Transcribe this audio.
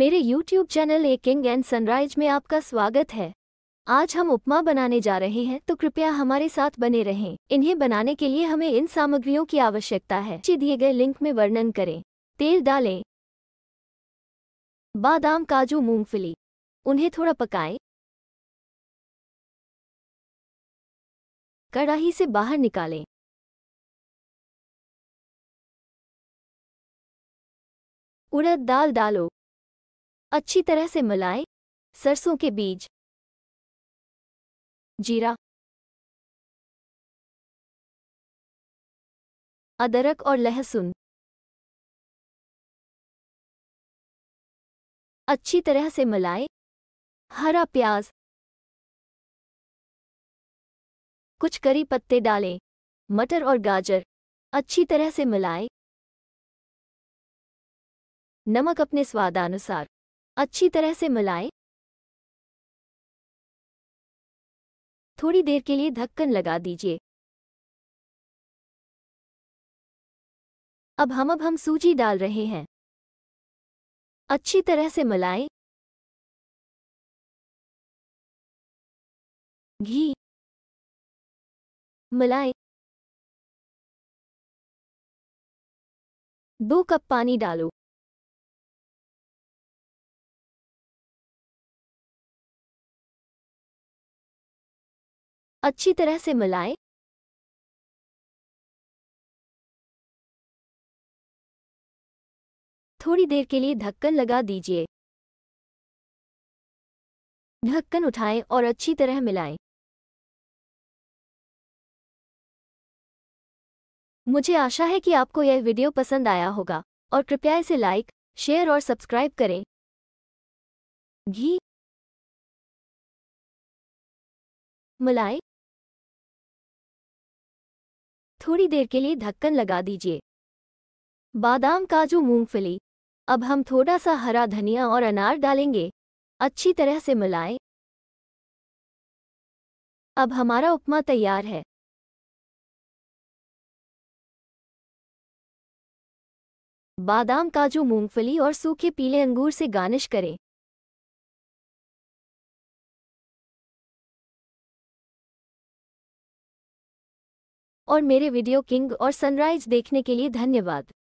मेरे YouTube channel A King and Sunrise में आपका स्वागत है आज हम उपमा बनाने जा रहे हैं तो कृपया हमारे साथ बने रहें इन्हें बनाने के लिए हमें इन सामग्रियों की आवश्यकता है दिए गए लिंक में वर्णन करें तेल डालें बादाम काजू मूंगफली उन्हें थोड़ा पकाएं कड़ाही से बाहर निकालें उड़द दाल डालो अच्छी तरह से मिलाएं सरसों के बीज जीरा अदरक और लहसुन अच्छी तरह से मिलाएं हरा प्याज कुछ करी पत्ते डालें मटर और गाजर अच्छी तरह से मिलाएं नमक अपने स्वादानुसार अच्छी तरह से मिलाएं थोड़ी देर के लिए ढक्कन लगा दीजिए अब हम अब हम सूजी डाल रहे हैं अच्छी तरह से मिलाएं घी मिलाएं दो कप पानी डालो अच्छी तरह से मिलाएं थोड़ी देर के लिए ढक्कन लगा दीजिए ढक्कन उठाएं और अच्छी तरह मिलाएं मुझे आशा है कि आपको यह वीडियो पसंद आया होगा और कृपया इसे लाइक शेयर और सब्सक्राइब करें घी मलाई थोड़ी देर के लिए ढक्कन लगा दीजिए बादाम काजू मूंगफली अब हम थोड़ा सा हरा धनिया और अनार डालेंगे अच्छी तरह से मिलाएं अब हमारा उपमा तैयार है बादाम काजू मूंगफली और सूखे पीले अंगूर से गार्निश करें और मेरे वीडियो किंग और सनराइज देखने के लिए धन्यवाद